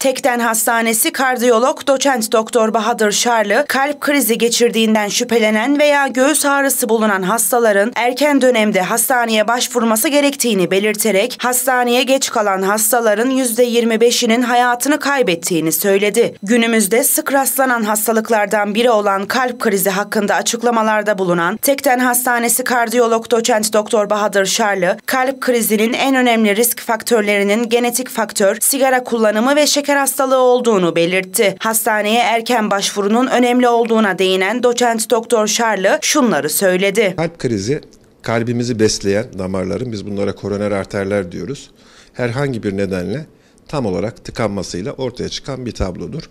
Tekden Hastanesi kardiyolog doçent doktor Bahadır Şarlı, kalp krizi geçirdiğinden şüphelenen veya göğüs ağrısı bulunan hastaların erken dönemde hastaneye başvurması gerektiğini belirterek hastaneye geç kalan hastaların %25'inin hayatını kaybettiğini söyledi. Günümüzde sık rastlanan hastalıklardan biri olan kalp krizi hakkında açıklamalarda bulunan Tekden Hastanesi kardiyolog doçent doktor Bahadır Şarlı, kalp krizinin en önemli risk faktörlerinin genetik faktör, sigara kullanımı ve şeker şeker hastalığı olduğunu belirtti. Hastaneye erken başvurunun önemli olduğuna değinen doçent doktor Şarlı şunları söyledi. Kalp krizi kalbimizi besleyen damarların biz bunlara koroner arterler diyoruz. Herhangi bir nedenle tam olarak tıkanmasıyla ortaya çıkan bir tablodur.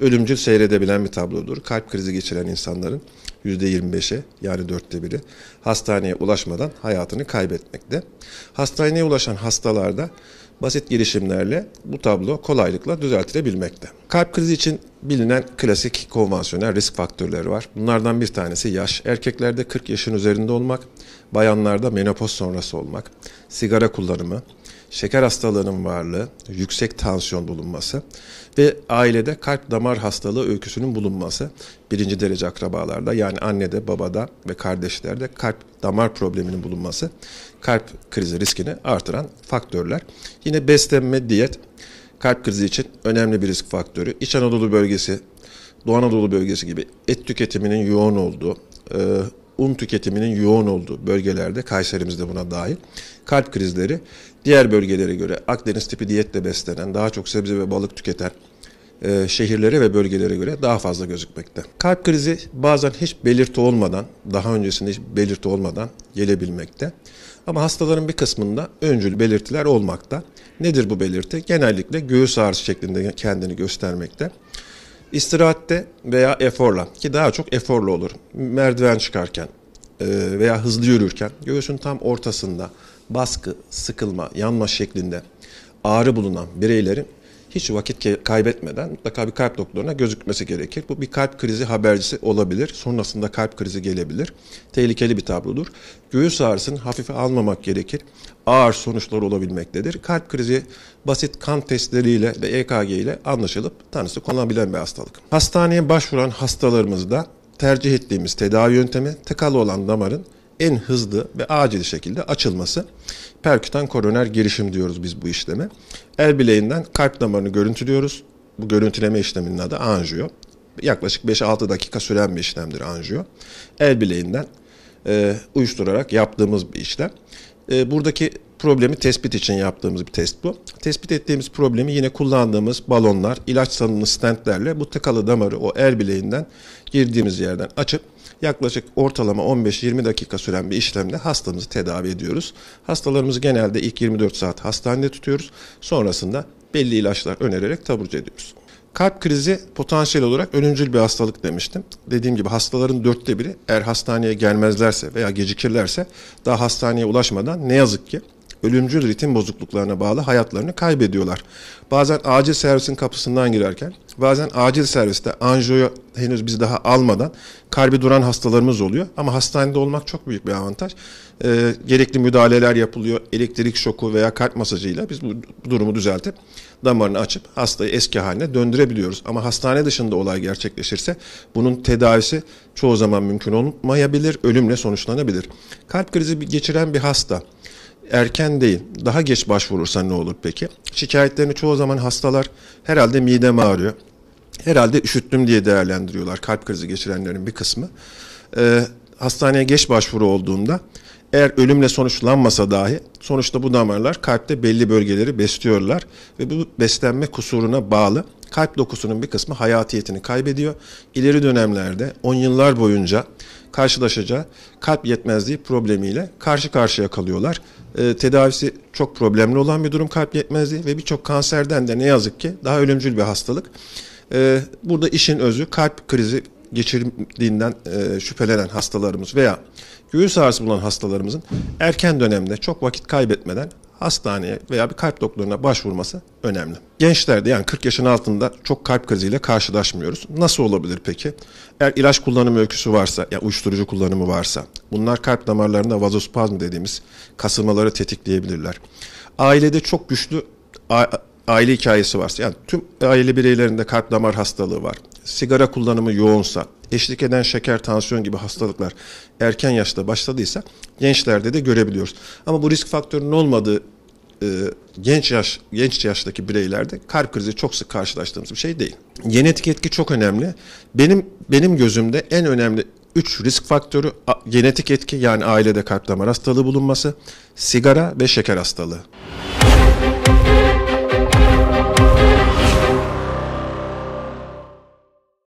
Ölümcül seyredebilen bir tablodur. Kalp krizi geçiren insanların %25'e yani dörtte biri hastaneye ulaşmadan hayatını kaybetmekte. Hastaneye ulaşan hastalarda basit girişimlerle bu tablo kolaylıkla düzeltilebilmekte. Kalp krizi için bilinen klasik konvansiyonel risk faktörleri var. Bunlardan bir tanesi yaş. Erkeklerde 40 yaşın üzerinde olmak, bayanlarda menopoz sonrası olmak, sigara kullanımı, şeker hastalığının varlığı, yüksek tansiyon bulunması ve ailede kalp damar hastalığı öyküsünün bulunması birinci derece akrabalarda yani annede, babada ve kardeşlerde kalp damar probleminin bulunması kalp krizi riskini artıran faktörler. Yine beslenme, diyet kalp krizi için önemli bir risk faktörü. İç Anadolu bölgesi, Doğu Anadolu bölgesi gibi et tüketiminin yoğun olduğu, un tüketiminin yoğun olduğu bölgelerde Kayserimizde buna dahil kalp krizleri diğer bölgelere göre Akdeniz tipi diyetle beslenen, daha çok sebze ve balık tüketen e, şehirlere ve bölgelere göre daha fazla gözükmekte. Kalp krizi bazen hiç belirti olmadan, daha öncesinde hiç belirti olmadan gelebilmekte. Ama hastaların bir kısmında öncül belirtiler olmakta. Nedir bu belirti? Genellikle göğüs ağrısı şeklinde kendini göstermekte. İstirahatte veya eforla ki daha çok eforla olur. Merdiven çıkarken, e, veya hızlı yürürken göğsün tam ortasında baskı, sıkılma, yanma şeklinde ağrı bulunan bireylerin hiç vakit kaybetmeden mutlaka bir kalp doktoruna gözükmesi gerekir. Bu bir kalp krizi habercisi olabilir. Sonrasında kalp krizi gelebilir. Tehlikeli bir tablodur. Göğüs ağrısını hafife almamak gerekir. Ağır sonuçlar olabilmektedir. Kalp krizi basit kan testleriyle ve EKG ile anlaşılıp tanısı konulabilen bir hastalık. Hastaneye başvuran hastalarımızda tercih ettiğimiz tedavi yöntemi tekalı olan damarın en hızlı ve acil şekilde açılması. Perkütan koroner girişim diyoruz biz bu işleme. El bileğinden kalp damarını görüntülüyoruz. Bu görüntüleme işleminin adı anjiyo. Yaklaşık 5-6 dakika süren bir işlemdir anjiyo. El bileğinden e, uyuşturarak yaptığımız bir işlem. E, buradaki problemi tespit için yaptığımız bir test bu. Tespit ettiğimiz problemi yine kullandığımız balonlar, ilaç sanımlı stentlerle bu tıkalı damarı o el bileğinden girdiğimiz yerden açıp yaklaşık ortalama 15-20 dakika süren bir işlemle hastamızı tedavi ediyoruz. Hastalarımızı genelde ilk 24 saat hastanede tutuyoruz. Sonrasında belli ilaçlar önererek taburcu ediyoruz. Kalp krizi potansiyel olarak ölümcül bir hastalık demiştim. Dediğim gibi hastaların dörtte biri eğer hastaneye gelmezlerse veya gecikirlerse daha hastaneye ulaşmadan ne yazık ki ölümcül ritim bozukluklarına bağlı hayatlarını kaybediyorlar. Bazen acil servisin kapısından girerken, bazen acil serviste anjiyo henüz biz daha almadan kalbi duran hastalarımız oluyor. Ama hastanede olmak çok büyük bir avantaj. E, gerekli müdahaleler yapılıyor. Elektrik şoku veya kalp masajıyla biz bu durumu düzeltip damarını açıp hastayı eski haline döndürebiliyoruz. Ama hastane dışında olay gerçekleşirse bunun tedavisi çoğu zaman mümkün olmayabilir, ölümle sonuçlanabilir. Kalp krizi geçiren bir hasta erken değil, daha geç başvurursan ne olur peki? Şikayetlerini çoğu zaman hastalar herhalde midem ağrıyor, herhalde üşüttüm diye değerlendiriyorlar kalp krizi geçirenlerin bir kısmı. E, hastaneye geç başvuru olduğunda eğer ölümle sonuçlanmasa dahi sonuçta bu damarlar kalpte belli bölgeleri besliyorlar ve bu beslenme kusuruna bağlı kalp dokusunun bir kısmı hayatiyetini kaybediyor. İleri dönemlerde 10 yıllar boyunca karşılaşacağı kalp yetmezliği problemiyle karşı karşıya kalıyorlar. E, tedavisi çok problemli olan bir durum kalp yetmezliği ve birçok kanserden de ne yazık ki daha ölümcül bir hastalık. E, burada işin özü kalp krizi geçirdiğinden e, şüphelenen hastalarımız veya göğüs ağrısı bulan hastalarımızın erken dönemde çok vakit kaybetmeden hastaneye veya bir kalp doktoruna başvurması önemli. Gençlerde yani 40 yaşın altında çok kalp kriziyle karşılaşmıyoruz. Nasıl olabilir peki? Eğer ilaç kullanımı öyküsü varsa, yani uyuşturucu kullanımı varsa, bunlar kalp damarlarında vazospazm dediğimiz kasılmaları tetikleyebilirler. Ailede çok güçlü aile hikayesi varsa yani tüm aile bireylerinde kalp damar hastalığı var. Sigara kullanımı yoğunsa, eşlik eden şeker, tansiyon gibi hastalıklar erken yaşta başladıysa gençlerde de görebiliyoruz. Ama bu risk faktörünün olmadığı e, genç yaş genç yaştaki bireylerde kalp krizi çok sık karşılaştığımız bir şey değil. Genetik etki çok önemli. Benim benim gözümde en önemli 3 risk faktörü genetik etki yani ailede kalp damar hastalığı bulunması, sigara ve şeker hastalığı.